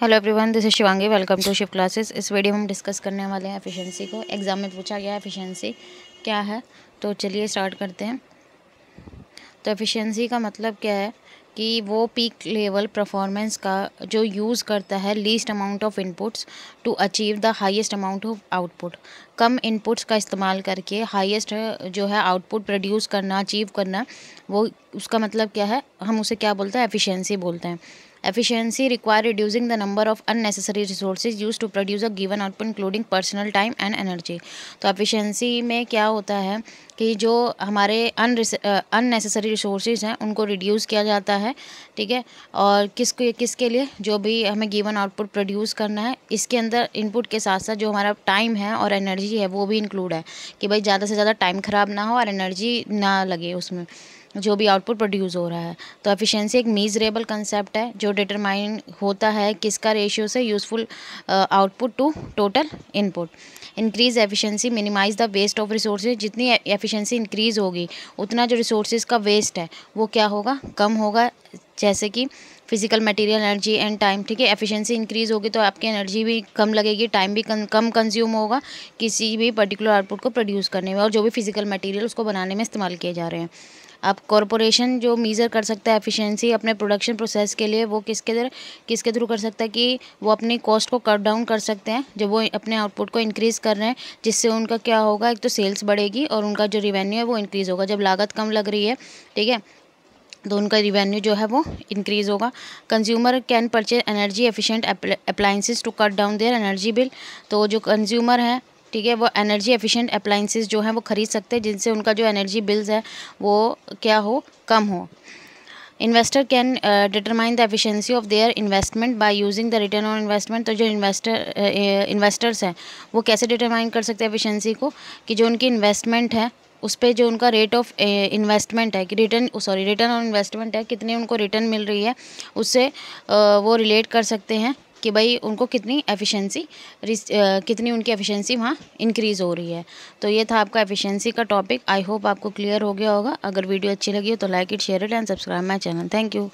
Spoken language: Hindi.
hello everyone this is Shivangi welcome to Shiv classes इस वीडियो में हम डिस्कस करने वाले हैं एफिशिएंसी को एग्ज़ाम में पूछा गया एफिशिएंसी क्या है तो चलिए स्टार्ट करते हैं तो एफिशिएंसी का मतलब क्या है कि वो पीक लेवल परफॉर्मेंस का जो यूज़ करता है least amount of inputs to achieve the highest amount of output कम इनपुट्स का इस्तेमाल करके हाइस्ट जो है आउटपुट प्रोड्यूस करना अचीव करना वो उसका मतलब क्या है हम उसे क्या बोलते हैं एफिशियंसी बोलते हैं efficiency require reducing the number of unnecessary resources used to produce a given output including personal time and energy तो efficiency में क्या होता है कि जो हमारे अननेसेसरी रिसोर्सेज uh, हैं उनको रिड्यूस किया जाता है ठीक है और किसको किसके लिए जो भी हमें गिवन आउटपुट प्रोड्यूस करना है इसके अंदर इनपुट के साथ साथ जो हमारा टाइम है और एनर्जी है वो भी इंक्लूड है कि भाई ज़्यादा से ज़्यादा टाइम ख़राब ना हो और एनर्जी ना लगे उसमें जो भी आउटपुट प्रोड्यूस हो रहा है तो एफिशिएंसी एक मीजरेबल कंसेप्ट है जो डिटरमाइन होता है किसका रेशियो से useful output to total input increase efficiency minimize the waste of resources जितनी एफिशिएंसी इंक्रीज़ होगी उतना जो रिसोर्सेज का वेस्ट है वो क्या होगा कम होगा जैसे कि physical material energy and time ठीक है एफिशिएंसी इंक्रीज़ होगी तो आपकी एनर्जी भी कम लगेगी टाइम भी कम कम कंज्यूम होगा किसी भी पर्टिकुलर आउटपुट को प्रोड्यूस करने में और जो भी फिजिकल मटेरियल उसको बनाने में इस्तेमाल किए जा रहे हैं अब कॉरपोरेशन जो मीज़र कर सकता है एफिशिएंसी अपने प्रोडक्शन प्रोसेस के लिए वो किसके दर किसके थ्रू कर सकता है कि वो अपनी कॉस्ट को कट डाउन कर सकते हैं जब वो अपने आउटपुट को इंक्रीज़ कर रहे हैं जिससे उनका क्या होगा एक तो सेल्स बढ़ेगी और उनका जो रिवेन्यू है वो इंक्रीज़ होगा जब लागत कम लग रही है ठीक है तो उनका रिवेन्यू जो है वो इंक्रीज़ होगा consumer can purchase energy efficient appliances to cut down their energy bill तो जो कंज्यूमर है ठीक है वो एनर्जी एफिशिएंट अप्लाइंसेस जो हैं वो ख़रीद सकते हैं जिनसे उनका जो एनर्जी बिल्स है वो क्या हो कम हो investor can determine the efficiency of their investment by using the return on investment तो जो इन्वेस्टर इन्वेस्टर्स uh, uh, हैं वो कैसे डिटरमाइन कर सकते हैं एफिशेंसी को कि जो उनकी इन्वेस्टमेंट है उस पर जो उनका रेट ऑफ इन्वेस्टमेंट है कि return sorry return on investment है कितने उनको रिटर्न मिल रही है उससे uh, वो रिलेट कर सकते हैं कि भाई उनको कितनी एफिशिएंसी कितनी उनकी एफिशिएंसी वहाँ इंक्रीज़ हो रही है तो ये था आपका एफिशिएंसी का टॉपिक आई होप आपको क्लियर हो गया होगा अगर वीडियो अच्छी लगी हो तो like it share it and subscribe my channel thank you